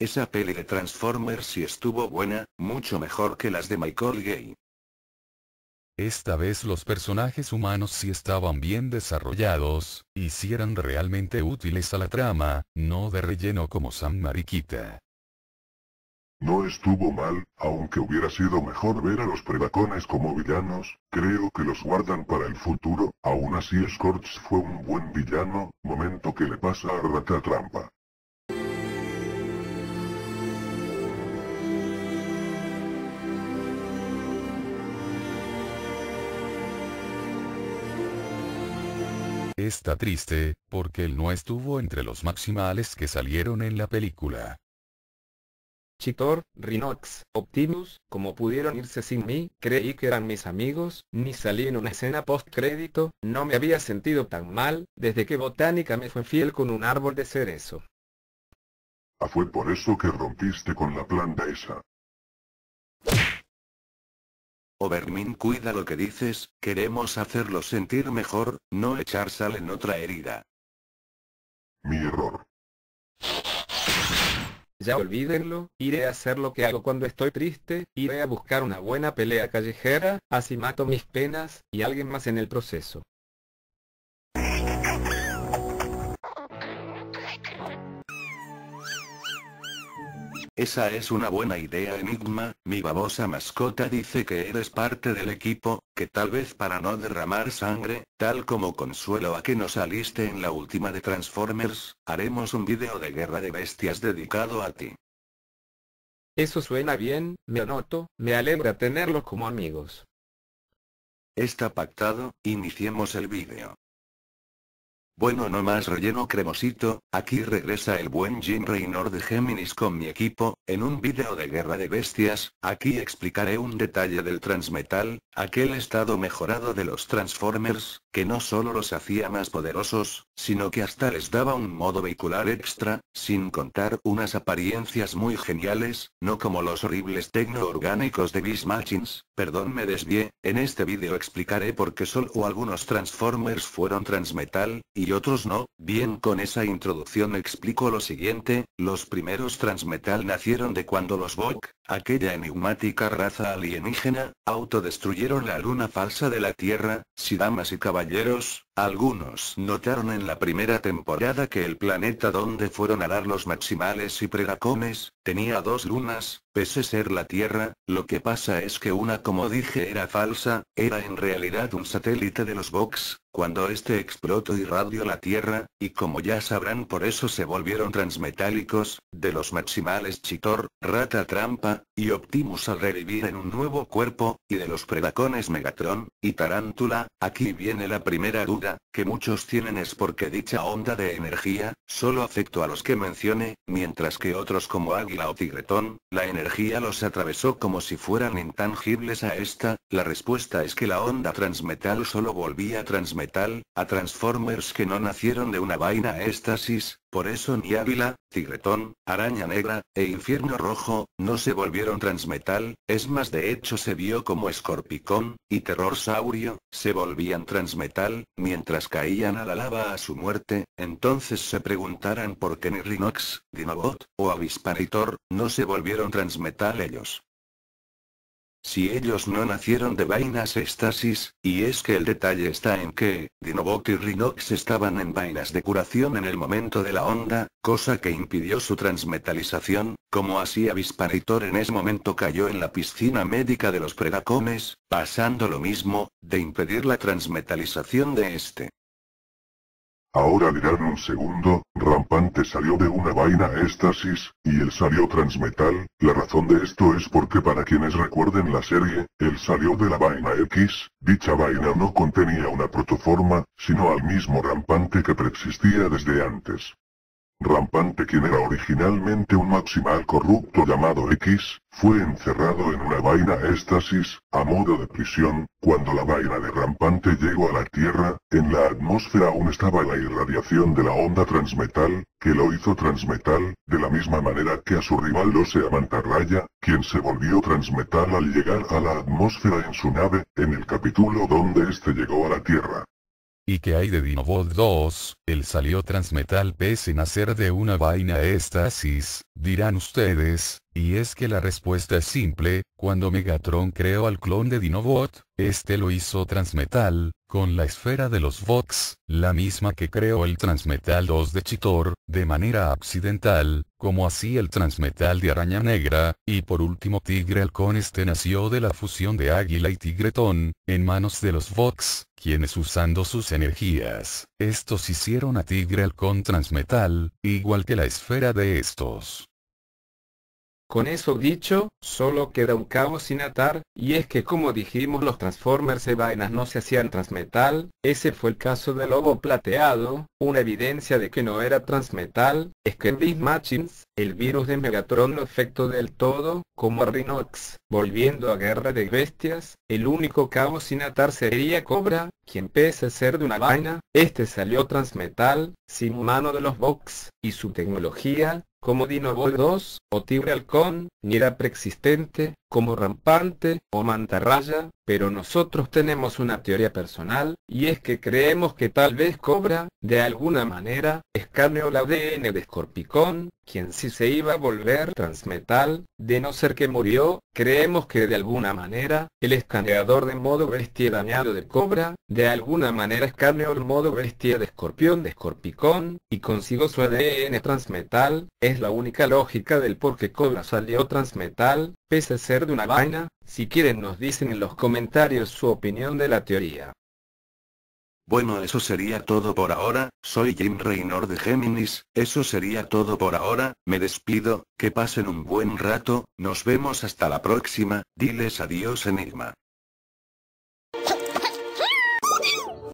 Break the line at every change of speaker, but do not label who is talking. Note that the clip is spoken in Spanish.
Esa peli de Transformers sí estuvo buena, mucho mejor que las de Michael Gay. Esta vez los personajes humanos sí estaban bien desarrollados, y si eran realmente útiles a la trama, no de relleno como San
Mariquita. No estuvo mal, aunque hubiera sido mejor ver a los predacones como villanos, creo que los guardan para el futuro, aún así Scorch fue un buen villano, momento que le pasa a Rata Trampa.
Está triste, porque él no estuvo entre los maximales que salieron en la película. Chitor, Rinox, Optimus, como pudieron irse sin
mí, creí que eran mis amigos, ni salí en una escena post-crédito, no me había sentido tan mal, desde que Botánica me fue fiel con un árbol de cerezo.
Ah, fue por eso que rompiste con la planta esa.
Obermin cuida lo que dices, queremos hacerlo sentir mejor, no echar
sal en otra herida. Mi error. Ya olvídenlo, iré a hacer lo que hago cuando estoy triste, iré a buscar una buena pelea callejera, así mato mis penas, y alguien más en el proceso.
Esa es una buena idea Enigma, mi babosa mascota dice que eres parte del equipo, que tal vez para no derramar sangre, tal como consuelo a que no saliste en la última de Transformers, haremos un video de guerra de bestias
dedicado a ti. Eso suena bien, me anoto, me alegra tenerlo como amigos. Está pactado, iniciemos el video.
Bueno no más relleno cremosito, aquí regresa el buen Jim Raynor de Géminis con mi equipo, en un video de Guerra de Bestias, aquí explicaré un detalle del Transmetal, aquel estado mejorado de los Transformers, que no solo los hacía más poderosos, sino que hasta les daba un modo vehicular extra, sin contar unas apariencias muy geniales, no como los horribles tecno-orgánicos de Beast Machines, perdón me desvié, en este video explicaré por qué solo algunos Transformers fueron Transmetal, y y otros no, bien mm. con esa introducción explico lo siguiente, los primeros transmetal nacieron de cuando los Bok, aquella enigmática raza alienígena, autodestruyeron la luna falsa de la Tierra, si damas y caballeros, algunos notaron en la primera temporada que el planeta donde fueron a dar los maximales y predacones, tenía dos lunas, Pese ser la Tierra, lo que pasa es que una como dije era falsa, era en realidad un satélite de los Vox, cuando este explotó y radió la Tierra, y como ya sabrán por eso se volvieron transmetálicos, de los maximales Chitor, Rata Trampa, y Optimus al revivir en un nuevo cuerpo, y de los predacones Megatron, y Tarántula, aquí viene la primera duda, que muchos tienen es porque dicha onda de energía, solo afectó a los que mencione, mientras que otros como Águila o Tigretón, la energía los atravesó como si fueran intangibles a esta, la respuesta es que la onda transmetal solo volvía transmetal, a Transformers que no nacieron de una vaina éstasis, por eso ni Ávila, Tigretón, Araña Negra, e Infierno Rojo, no se volvieron transmetal, es más de hecho se vio como Escorpicón, y Terror Saurio, se volvían transmetal, mientras caían a la lava a su muerte, entonces se preguntarán por qué ni Rinox, Dinobot, o Avisparitor, no se volvieron transmetal ellos. Si ellos no nacieron de vainas estasis, y es que el detalle está en que, Dinobot y Rinox estaban en vainas de curación en el momento de la onda, cosa que impidió su transmetalización, como así Avisparitor en ese momento cayó en la piscina médica de los predacones, pasando lo mismo, de impedir la transmetalización de este.
Ahora dirán un segundo, Rampante salió de una vaina éxtasis, y él salió transmetal, la razón de esto es porque para quienes recuerden la serie, él salió de la vaina X, dicha vaina no contenía una protoforma, sino al mismo Rampante que preexistía desde antes. Rampante quien era originalmente un maximal corrupto llamado X, fue encerrado en una vaina éstasis, a modo de prisión, cuando la vaina de Rampante llegó a la Tierra, en la atmósfera aún estaba la irradiación de la onda transmetal, que lo hizo transmetal, de la misma manera que a su rival Osea Mantarraya, quien se volvió transmetal al llegar a la atmósfera en su nave, en el capítulo donde este llegó a la Tierra.
¿Y que hay de Dinobot 2? el salió transmetal pese nacer de una vaina estasis, dirán ustedes, y es que la respuesta es simple, cuando Megatron creó al clon de Dinobot, este lo hizo Transmetal, con la esfera de los Vox, la misma que creó el Transmetal 2 de Chitor, de manera accidental, como así el Transmetal de Araña Negra, y por último Tigre Halcón este nació de la fusión de Águila y Tigretón, en manos de los Vox, quienes usando sus energías, estos hicieron a Tigre Halcón Transmetal, igual que la esfera de estos. Con eso dicho,
solo queda un cabo sin atar, y es que como dijimos los Transformers de vainas no se hacían transmetal, ese fue el caso del lobo plateado, una evidencia de que no era transmetal, es que en Big Machines, el virus de Megatron lo afectó del todo, como a volviendo a Guerra de Bestias, el único cabo sin atar sería Cobra, quien pese a ser de una vaina, este salió transmetal, sin mano de los Vox, y su tecnología, como Dinoboy 2, o Tigre Halcón, ni era preexistente, como rampante o mantarraya, pero nosotros tenemos una teoría personal, y es que creemos que tal vez cobra, de alguna manera, escaneó el ADN de Scorpicón, quien si se iba a volver transmetal, de no ser que murió, creemos que de alguna manera, el escaneador de modo bestia dañado de cobra, de alguna manera escaneó el modo bestia de escorpión de Scorpicón, y consiguió su ADN transmetal, es la única lógica del por qué cobra salió transmetal, Pese a ser de una vaina, si quieren nos dicen en los comentarios su opinión de la teoría. Bueno
eso sería todo por ahora, soy Jim Reynor de Géminis, eso sería todo por ahora, me despido, que pasen un buen rato, nos vemos hasta la próxima, diles adiós Enigma.